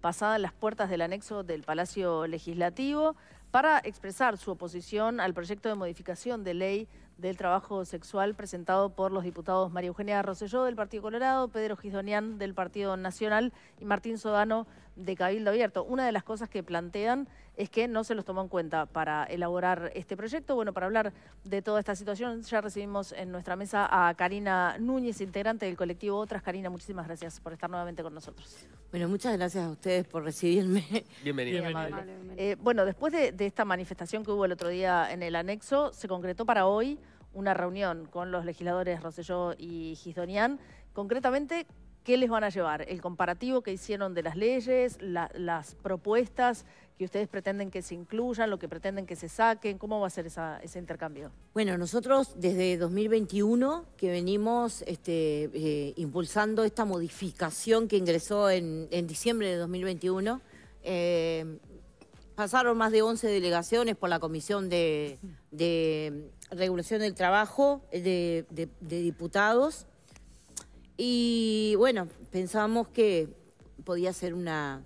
pasada en las puertas del anexo del Palacio Legislativo para expresar su oposición al proyecto de modificación de ley del trabajo sexual presentado por los diputados María Eugenia Rosselló del Partido Colorado, Pedro Gisdonián del Partido Nacional y Martín Sodano de Cabildo Abierto. Una de las cosas que plantean es que no se los tomó en cuenta para elaborar este proyecto. Bueno, para hablar de toda esta situación ya recibimos en nuestra mesa a Karina Núñez, integrante del colectivo Otras. Karina, muchísimas gracias por estar nuevamente con nosotros. Bueno, muchas gracias a ustedes por recibirme. Bienvenida. Eh, bueno, después de, esta manifestación que hubo el otro día en el anexo, se concretó para hoy una reunión con los legisladores Roselló y Gisdonian, concretamente ¿Qué les van a llevar? ¿El comparativo que hicieron de las leyes, las propuestas que ustedes pretenden que se incluyan, lo que pretenden que se saquen? ¿Cómo va a ser ese intercambio? Bueno, nosotros desde 2021 que venimos este, eh, impulsando esta modificación que ingresó en, diciembre de 2021. Eh, pasaron más de 11 delegaciones por la Comisión de, Regulación del Trabajo de Diputados. Y bueno, pensábamos que podía ser una,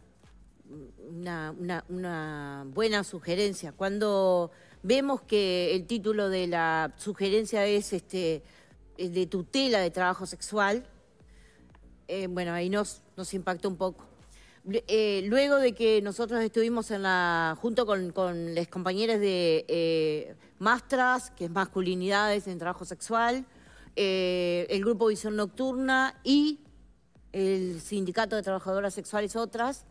buena sugerencia. Cuando vemos que el título de la sugerencia es este, de tutela de trabajo sexual, eh, bueno, ahí nos, nos impactó un poco. Eh, luego de que nosotros estuvimos en la, junto con, con las compañeros de eh, Mastras, que es masculinidades en trabajo sexual, eh, el Grupo Visión Nocturna y el Sindicato de Trabajadoras Sexuales Otras.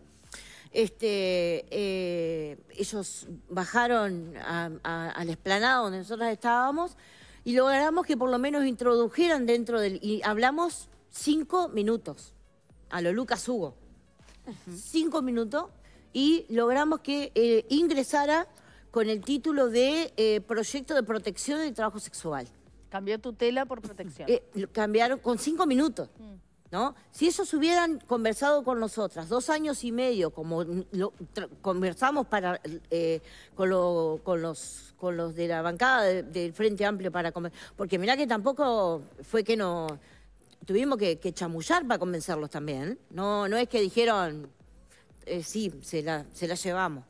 Este, eh, ellos bajaron al esplanado donde nosotros estábamos y logramos que por lo menos introdujeran dentro del... Y hablamos cinco minutos, a lo Lucas Hugo. Cinco minutos y logramos que eh, ingresara con el título de Proyecto de Protección del Trabajo Sexual. Cambió tutela por protección. Eh, cambiaron con cinco minutos. Mm. ¿No? Si ellos hubieran conversado con nosotras dos años y medio, como lo, conversamos para, eh, con, con, los, con los de la bancada del Frente Amplio para porque mirá que tampoco fue que no tuvimos que, chamullar para convencerlos también. ¿eh? No, no es que dijeron, sí, se la, se la llevamos.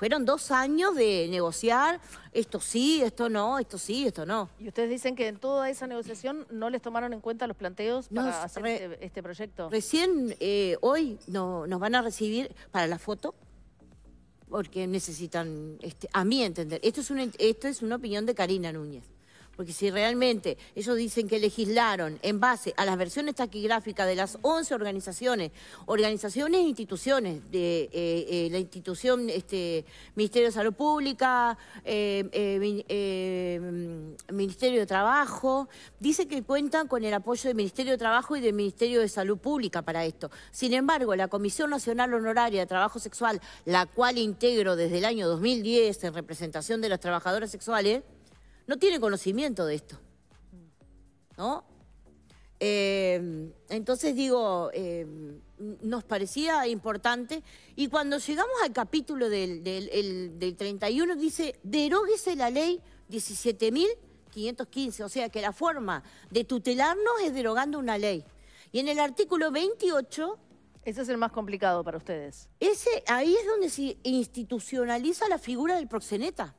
Fueron dos años de negociar, esto sí, esto no, esto sí, esto no. Y ustedes dicen que en toda esa negociación no les tomaron en cuenta los planteos para hacer este, este, proyecto. Recién eh, hoy nos van a recibir para la foto porque necesitan, este, a mí entender, esto es, esto es una opinión de Karina Núñez. Porque si realmente ellos dicen que legislaron en base a las versiones taquigráficas de las 11 organizaciones, organizaciones e instituciones, de eh, eh, la institución este, Ministerio de Salud Pública, eh, mm, Ministerio de Trabajo, dice que cuentan con el apoyo del Ministerio de Trabajo y del Ministerio de Salud Pública para esto. Sin embargo, la Comisión Nacional Honoraria de Trabajo Sexual, la cual integro desde el año 2010 en representación de las trabajadoras sexuales, no tiene conocimiento de esto. ¿No? Eh, entonces digo, eh, nos parecía importante. Y cuando llegamos al capítulo del, del, del 31, dice, deróguese la ley 17.515. O sea que la forma de tutelarnos es derogando una ley. Y en el artículo 28... Ese es el más complicado para ustedes. Ese, ahí es donde se institucionaliza la figura del proxeneta.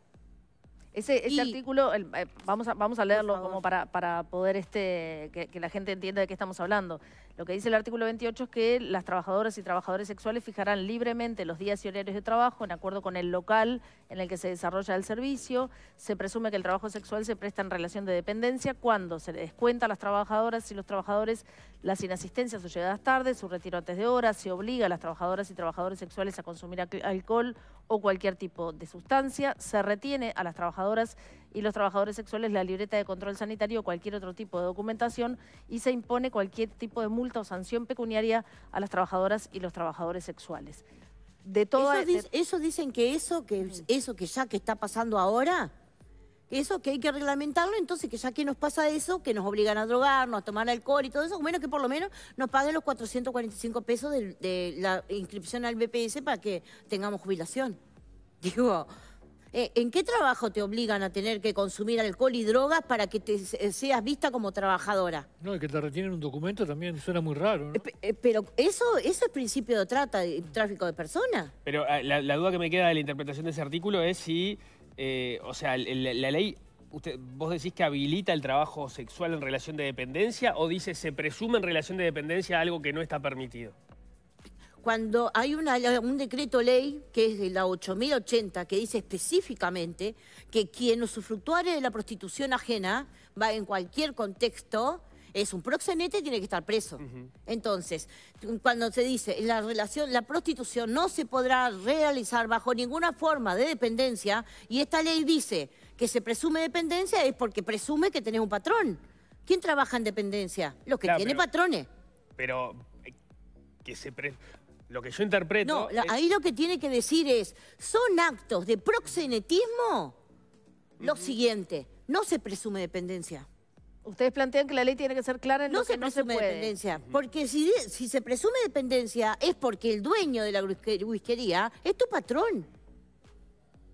Ese, artículo, eh, vamos, a, vamos a leerlo como para, para poder este, que, la gente entienda de qué estamos hablando. Lo que dice el artículo 28 es que las trabajadoras y trabajadores sexuales fijarán libremente los días y horarios de trabajo en acuerdo con el local en el que se desarrolla el servicio. Se presume que el trabajo sexual se presta en relación de dependencia cuando se les descuenta a las trabajadoras y los trabajadores las inasistencias o llegadas tarde, su retiro antes de horas se obliga a las trabajadoras y trabajadores sexuales a consumir alcohol o cualquier tipo de sustancia, se retiene a las trabajadoras y los trabajadores sexuales la libreta de control sanitario o cualquier otro tipo de documentación y se impone cualquier tipo de multa o sanción pecuniaria a las trabajadoras y los trabajadores sexuales. De todo eso, e- dicen que eso que mm. eso que ya que está pasando ahora eso que hay que reglamentarlo, entonces que ya que nos pasa eso, que nos obligan a drogarnos, a tomar alcohol y todo eso, menos que por lo menos nos paguen los 445 pesos de, de la inscripción al BPS para que tengamos jubilación. Digo, eh, ¿En qué trabajo te obligan a tener que consumir alcohol y drogas para que te eh, seas vista como trabajadora? No, y que te retienen un documento también suena muy raro. Eh, pero eso, eso es principio de trata, y tráfico de personas. Pero ah, la, duda que me queda de la interpretación de ese artículo es si, o sea, la, ley vos decís que habilita el trabajo sexual en relación de dependencia o dice se presume en relación de dependencia algo que no está permitido? cuando hay un decreto ley que es de la 8080 que dice específicamente que quien usufructuare de la prostitución ajena va en cualquier contexto es un proxenete y tiene que estar preso. Entonces, cuando se dice la relación, la prostitución no se podrá realizar bajo ninguna forma de dependencia y esta ley dice que se presume dependencia es porque presume que tenés un patrón. ¿Quién trabaja en dependencia? Los que tienen patrones. Pero eh, que se lo que yo interpreto... No, ahí lo que tiene que decir es, son actos de proxenetismo lo siguiente, no se presume dependencia. Ustedes plantean que la ley tiene que ser clara en no lo que no se puede. dependencia, porque si, si se presume dependencia es porque el dueño de la whiskería es tu patrón.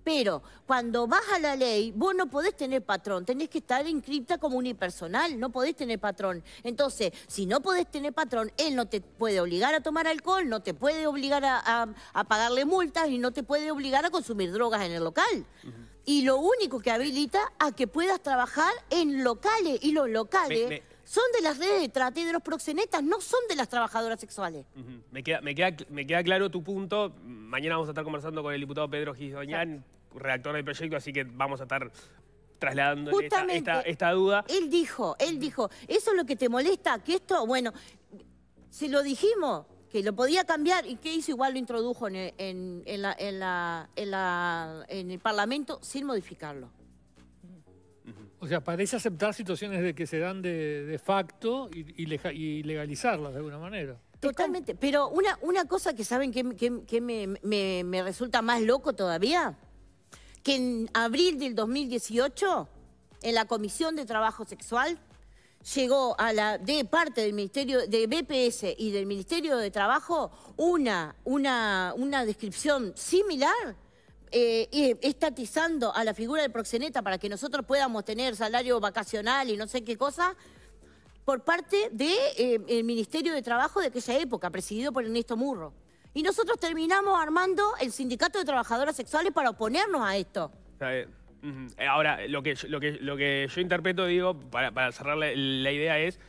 Pero cuando vas a la ley, vos no podés tener patrón, tenés que estar inscripta como unipersonal, no podés tener patrón. Entonces, si no podés tener patrón, él no te puede obligar a tomar alcohol, no te puede obligar a, pagarle multas y no te puede obligar a consumir drogas en el local. Y lo único que habilita a que puedas trabajar en locales y los locales... son de las redes de trata y de los proxenetas, no son de las trabajadoras sexuales. me, me, queda, claro tu punto. Mañana vamos a estar conversando con el diputado Pedro Gisdoñán redactor del proyecto, así que vamos a estar trasladando esta, duda. Él dijo, él dijo, ¿eso es lo que te molesta? Que esto, bueno, se lo dijimos, que lo podía cambiar y que hizo igual lo introdujo en el, Parlamento sin modificarlo. O sea, parece aceptar situaciones de que se dan de, facto y, legalizarlas de alguna manera. Totalmente, pero una, cosa que saben que, me resulta más loco todavía, que en abril del 2018, en la Comisión de Trabajo Sexual, llegó a la, de parte del Ministerio de BPS y del Ministerio de Trabajo una, una, una descripción similar. Eh, estatizando a la figura de proxeneta para que nosotros podamos tener salario vacacional y no sé qué cosa, por parte del eh, Ministerio de Trabajo de aquella época, presidido por Ernesto Murro. Y nosotros terminamos armando el Sindicato de Trabajadoras Sexuales para oponernos a esto. Eh, eh, ahora, lo que, yo, lo que, lo que yo interpreto, digo, para, cerrar la, idea es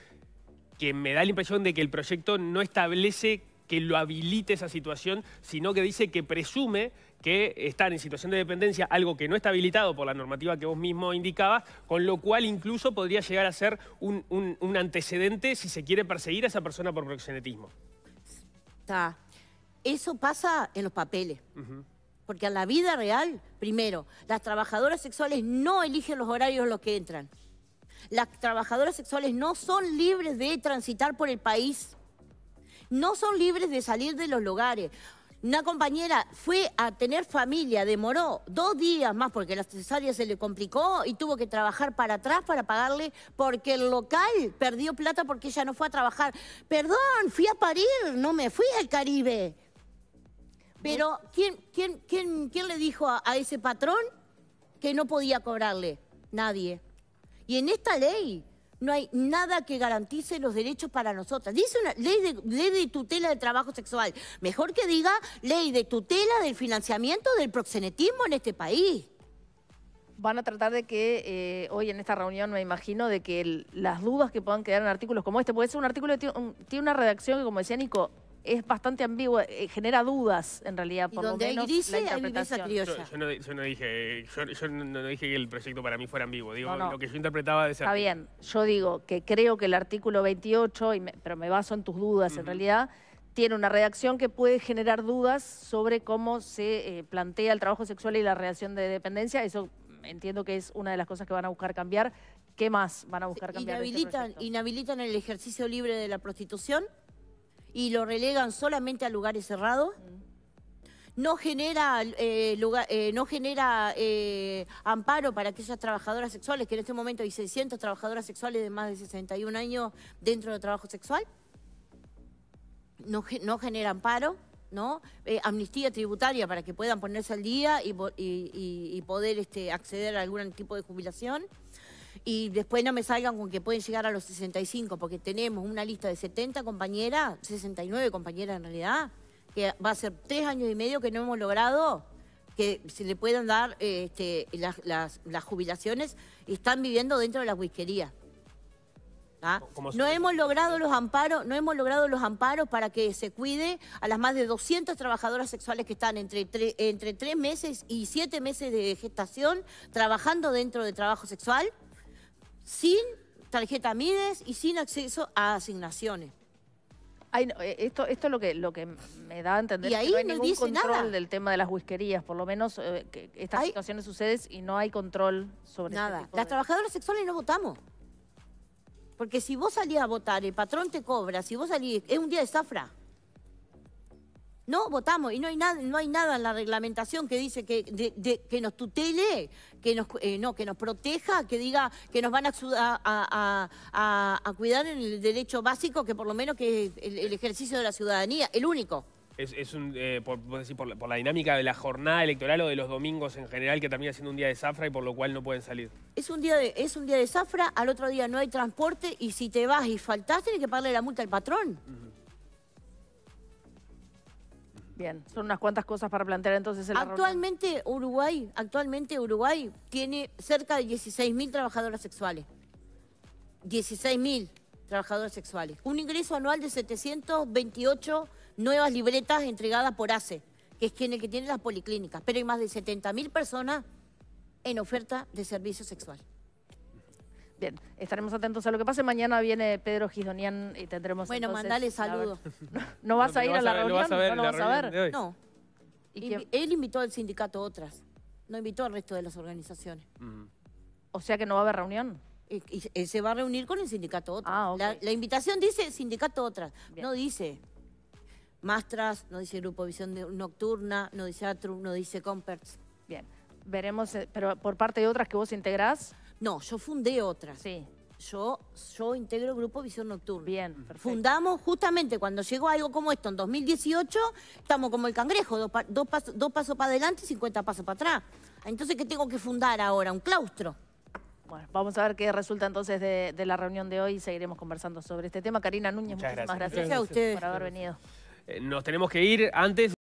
que me da la impresión de que el proyecto no establece que lo habilite esa situación, sino que dice que presume que están en situación de dependencia, algo que no está habilitado por la normativa que vos mismo indicabas, con lo cual incluso podría llegar a ser un, un antecedente si se quiere perseguir a esa persona por proxenetismo. Está. Eso pasa en los papeles. Porque en la vida real, primero, las trabajadoras sexuales no eligen los horarios en los que entran. Las trabajadoras sexuales no son libres de transitar por el país. No son libres de salir de los lugares. Una compañera fue a tener familia, demoró dos días más porque la cesárea se le complicó y tuvo que trabajar para atrás para pagarle porque el local perdió plata porque ella no fue a trabajar. Perdón, fui a parir, no me fui al Caribe. Pero, ¿quién, quién, quién, quién le dijo a, ese patrón que no podía cobrarle? Nadie. Y en esta ley no hay nada que garantice los derechos para nosotras. Dice una ley de, ley de tutela del trabajo sexual. Mejor que diga ley de tutela del financiamiento del proxenetismo en este país van a tratar de que eh, hoy en esta reunión me imagino de que las dudas que puedan quedar en artículos como este, puede ser un artículo que tiene una redacción que como decía Nico, es bastante ambiguo, eh, genera dudas en realidad, por lo menos Yo, yo, no, yo, no, dije, yo, no, dije que el proyecto para mí fuera ambiguo, digo, lo que yo interpretaba de ser. Está bien, yo digo que creo que el artículo 28, y pero me baso en tus dudas en realidad, tiene una redacción que puede generar dudas sobre cómo se eh, plantea el trabajo sexual y la relación de dependencia, eso entiendo que es una de las cosas que van a buscar cambiar. ¿Qué más van a buscar cambiar? Este ¿Inhabilitan, ¿inhabilitan el ejercicio libre de la prostitución? y lo relegan solamente a lugares cerrados. Mm. No genera, eh, eh, no genera eh, amparo para aquellas trabajadoras sexuales, que en este momento hay 600 trabajadoras sexuales de más de 61 años dentro del trabajo sexual. No, no genera amparo. ¿no? amnistía tributaria para que puedan ponerse al día y, poder este, acceder a algún tipo de jubilación y después no me salgan con que pueden llegar a los 65, porque tenemos una lista de 70 compañeras, 69 compañeras en realidad, que va a ser tres años y medio que no hemos logrado que se le puedan dar este, las, jubilaciones y están viviendo dentro de las whiskerías. ¿ah? No hemos logrado los amparos, no hemos logrado los amparos para que se cuide a las más de 200 trabajadoras sexuales que están entre, entre tres meses y siete meses de gestación trabajando dentro de trabajo sexual sin tarjeta Mides y sin acceso a asignaciones. Eh, esto, esto es lo que, lo que me da a entender. Y ahí que no hay ningún control del tema de las whiskerías, por lo menos eh, estas situaciones suceden y no hay control sobre este nada. Las trabajadoras sexuales no votamos. Porque si vos salís a votar, el patrón te cobra, si vos salís, es un día de zafra. No, votamos y no hay nada, no hay nada en la reglamentación que dice que, nos tutele, que nos, eh, no, que nos proteja, que diga que nos van a, a, cuidar en el derecho básico, que por lo menos que es el, ejercicio de la ciudadanía, el único. Es, un, eh, por, decir, por, la, dinámica de la jornada electoral o de los domingos en general, que termina siendo un día de zafra y por lo cual no pueden salir. Es un día de, es un día de zafra, al otro día no hay transporte y si te vas y faltás, tienes que pagarle la multa al patrón. Bien, son unas cuantas cosas para plantear entonces el actualmente Uruguay, actualmente Uruguay tiene cerca de 16.000 trabajadoras sexuales. 16.000 trabajadoras sexuales. Un ingreso anual de 728 nuevas libretas entregadas por ACE, que es quien el que tiene las policlínicas, pero hay más de 70.000 personas en oferta de servicio sexual. Bien, estaremos atentos a lo que pase. Mañana viene Pedro Gisdonian y tendremos... Bueno, mandale saludos. No, vas a ir a la reunión? ¿No lo vas a ver? No. él invitó al sindicato otras. No invitó al resto de las organizaciones. O sea que no va a haber reunión. Y, se va a reunir con el sindicato otras. Ah, la, invitación dice sindicato otras. No dice Mastras, no dice Grupo Visión Nocturna, no dice Atru, no dice Comperts. Bien. Veremos, eh, pero por parte de otras que vos integrás... No, yo fundé otra. Sí. Yo, yo integro grupo Visión Nocturna. Bien, perfecto. Fundamos justamente cuando llegó algo como esto en 2018, estamos como el cangrejo, dos, pasos para adelante y 50 pasos para atrás. Entonces, ¿qué tengo que fundar ahora? Un claustro. Bueno, vamos a ver qué resulta entonces de, la reunión de hoy y seguiremos conversando sobre este tema. Karina Núñez, Muchas muchísimas gracias. gracias, a ustedes. por haber venido. Eh, nos tenemos que ir antes.